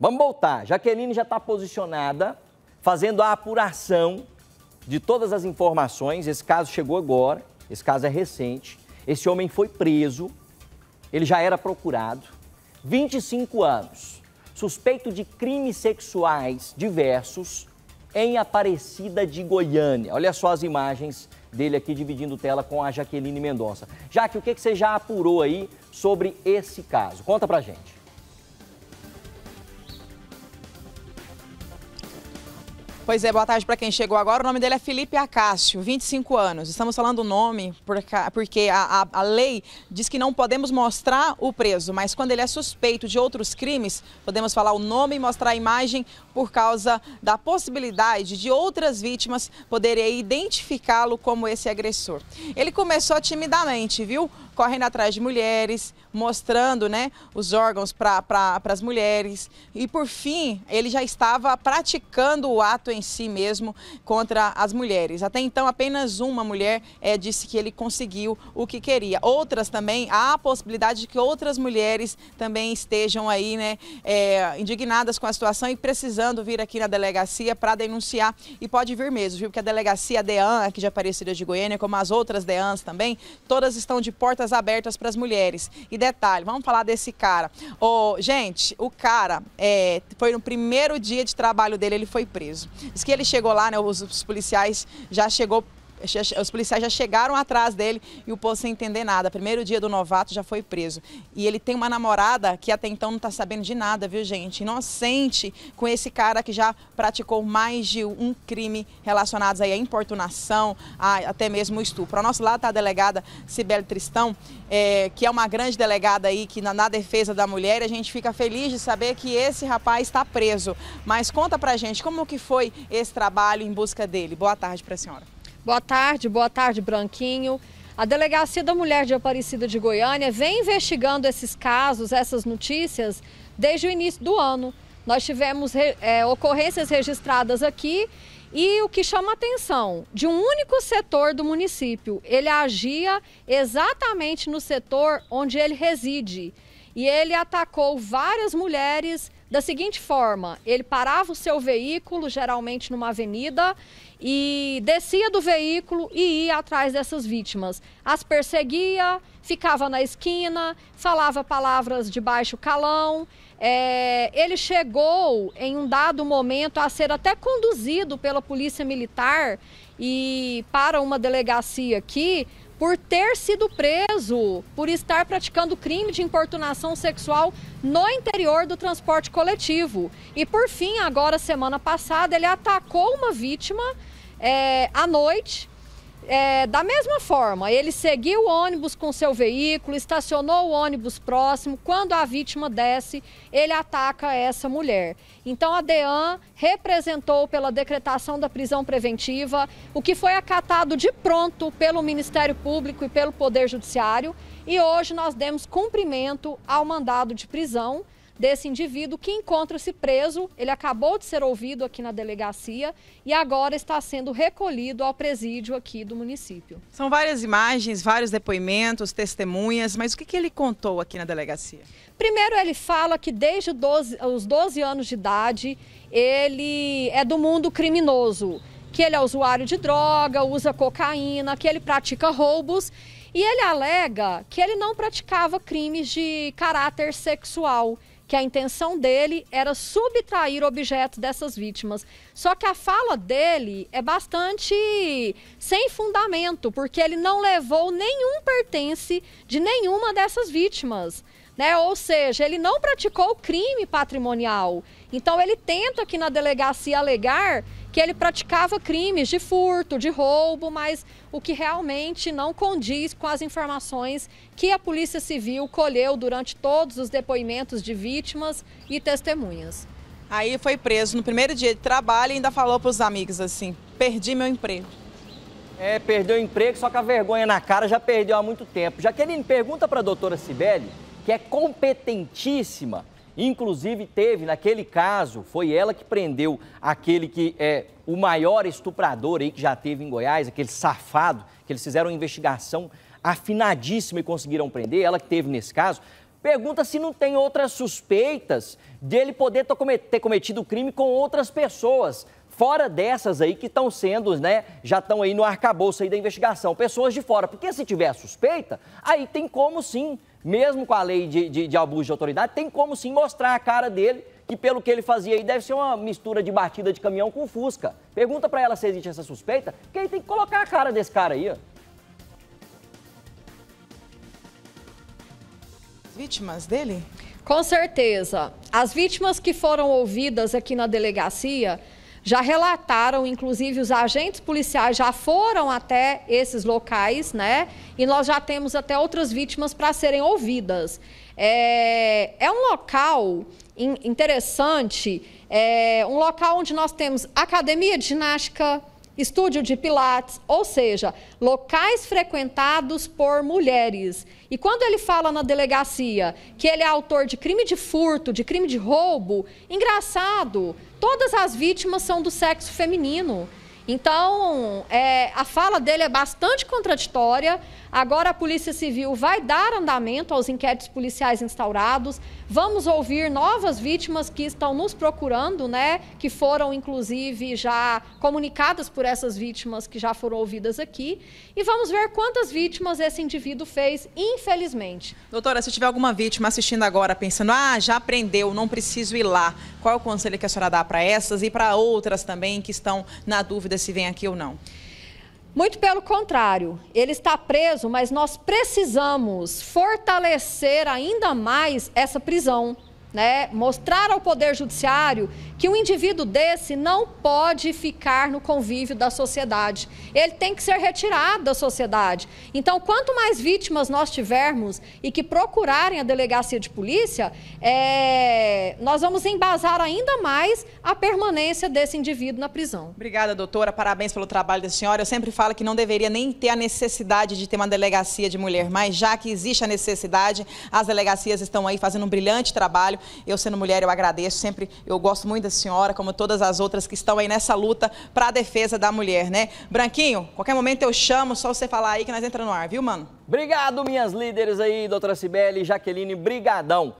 Vamos voltar. Jaqueline já está posicionada, fazendo a apuração de todas as informações. Esse caso chegou agora, esse caso é recente. Esse homem foi preso, ele já era procurado, 25 anos, suspeito de crimes sexuais diversos em Aparecida de Goiânia. Olha só as imagens dele aqui dividindo tela com a Jaqueline Mendonça. Jaque, o que, que você já apurou aí sobre esse caso? Conta pra gente. Pois é, boa tarde para quem chegou agora. O nome dele é Felipe Acácio, 25 anos. Estamos falando o nome porque a, a, a, lei diz que não podemos mostrar o preso, mas quando ele é suspeito de outros crimes, podemos falar o nome e mostrar a imagem por causa da possibilidade de outras vítimas poderem identificá-lo como esse agressor. Ele começou timidamente, viu? correndo atrás de mulheres, mostrando né, os órgãos para pra, as mulheres. E por fim, ele já estava praticando o ato em si mesmo contra as mulheres. Até então, apenas uma mulher é, disse que ele conseguiu o que queria. Outras também, há a possibilidade de que outras mulheres também estejam aí, né, é, indignadas com a situação e precisando vir aqui na delegacia para denunciar. E pode vir mesmo, viu? Porque a delegacia DEAN, aqui de Aparecida é de Goiânia, como as outras DEANs também, todas estão de portas abertas para as mulheres. E detalhe, vamos falar desse cara. o gente, o cara é, foi no primeiro dia de trabalho dele, ele foi preso. Diz que ele chegou lá, né, os, os policiais já chegou os policiais já chegaram atrás dele e o povo sem entender nada. Primeiro dia do novato já foi preso. E ele tem uma namorada que até então não está sabendo de nada, viu, gente? Inocente com esse cara que já praticou mais de um crime relacionados aí à importunação, a, até mesmo o estupro. Ao nosso lado está a delegada Cibele Tristão, é, que é uma grande delegada aí que na, na defesa da mulher. E a gente fica feliz de saber que esse rapaz está preso. Mas conta pra gente como que foi esse trabalho em busca dele. Boa tarde para a senhora. Boa tarde, boa tarde, Branquinho. A Delegacia da Mulher de Aparecida de Goiânia vem investigando esses casos, essas notícias, desde o início do ano. Nós tivemos é, ocorrências registradas aqui e o que chama atenção, de um único setor do município, ele agia exatamente no setor onde ele reside. E ele atacou várias mulheres da seguinte forma: ele parava o seu veículo, geralmente numa avenida, e descia do veículo e ia atrás dessas vítimas. As perseguia, ficava na esquina, falava palavras de baixo calão. É, ele chegou em um dado momento a ser até conduzido pela polícia militar e para uma delegacia aqui, por ter sido preso por estar praticando crime de importunação sexual no interior do transporte coletivo. E por fim, agora semana passada, ele atacou uma vítima é, à noite é, da mesma forma, ele seguiu o ônibus com seu veículo, estacionou o ônibus próximo. Quando a vítima desce, ele ataca essa mulher. Então, a DEAN representou pela decretação da prisão preventiva, o que foi acatado de pronto pelo Ministério Público e pelo Poder Judiciário. E hoje nós demos cumprimento ao mandado de prisão desse indivíduo que encontra-se preso. Ele acabou de ser ouvido aqui na delegacia e agora está sendo recolhido ao presídio aqui do município. São várias imagens, vários depoimentos, testemunhas, mas o que, que ele contou aqui na delegacia? Primeiro, ele fala que desde 12, os 12 anos de idade ele é do mundo criminoso, que ele é usuário de droga, usa cocaína, que ele pratica roubos e ele alega que ele não praticava crimes de caráter sexual, que a intenção dele era subtrair objetos dessas vítimas. Só que a fala dele é bastante sem fundamento, porque ele não levou nenhum pertence de nenhuma dessas vítimas. Né? Ou seja, ele não praticou crime patrimonial. Então ele tenta aqui na delegacia alegar que ele praticava crimes de furto, de roubo, mas o que realmente não condiz com as informações que a Polícia Civil colheu durante todos os depoimentos de vítimas e testemunhas. Aí foi preso no primeiro dia de trabalho e ainda falou para os amigos assim: perdi meu emprego. É, perdeu o emprego, só com a vergonha na cara já perdeu há muito tempo. Jaqueline, pergunta para a doutora Cibele, que é competentíssima Inclusive, teve, naquele caso, foi ela que prendeu aquele que é o maior estuprador aí que já teve em Goiás, aquele safado, que eles fizeram uma investigação afinadíssima e conseguiram prender, ela que teve nesse caso. Pergunta se não tem outras suspeitas dele poder ter cometido crime com outras pessoas fora dessas aí que estão sendo, né, já estão aí no arcabouço aí da investigação, pessoas de fora. Porque se tiver suspeita, aí tem como sim, mesmo com a lei de, de, de abuso de autoridade, tem como sim mostrar a cara dele, que pelo que ele fazia aí deve ser uma mistura de batida de caminhão com fusca. Pergunta para ela se existe essa suspeita, porque aí tem que colocar a cara desse cara aí, ó. Vítimas dele? Com certeza. As vítimas que foram ouvidas aqui na delegacia já relataram, inclusive os agentes policiais já foram até esses locais, né? E nós já temos até outras vítimas para serem ouvidas. É, é um local interessante, é um local onde nós temos academia de ginástica, estúdio de pilates, ou seja, locais frequentados por mulheres. E quando ele fala na delegacia que ele é autor de crime de furto, de crime de roubo, engraçado, todas as vítimas são do sexo feminino. Então, é, a fala dele é bastante contraditória. Agora a Polícia Civil vai dar andamento aos inquéritos policiais instaurados. Vamos ouvir novas vítimas que estão nos procurando, né? Que foram, inclusive, já comunicadas por essas vítimas que já foram ouvidas aqui. E vamos ver quantas vítimas esse indivíduo fez, infelizmente. Doutora, se tiver alguma vítima assistindo agora pensando, ah, já aprendeu, não preciso ir lá, qual é o conselho que a senhora dá para essas e para outras também que estão na dúvida se vem aqui ou não? Muito pelo contrário, ele está preso, mas nós precisamos fortalecer ainda mais essa prisão né, mostrar ao Poder Judiciário que um indivíduo desse não pode ficar no convívio da sociedade. Ele tem que ser retirado da sociedade. Então, quanto mais vítimas nós tivermos e que procurarem a delegacia de polícia, é, nós vamos embasar ainda mais a permanência desse indivíduo na prisão. Obrigada, doutora. Parabéns pelo trabalho da senhora. Eu sempre falo que não deveria nem ter a necessidade de ter uma delegacia de mulher, mas já que existe a necessidade, as delegacias estão aí fazendo um brilhante trabalho eu, sendo mulher, eu agradeço sempre. Eu gosto muito da senhora, como todas as outras que estão aí nessa luta para a defesa da mulher, né? Branquinho, qualquer momento eu chamo, só você falar aí que nós entramos no ar, viu, mano? Obrigado, minhas líderes aí, doutora Cibele, Jaqueline, brigadão.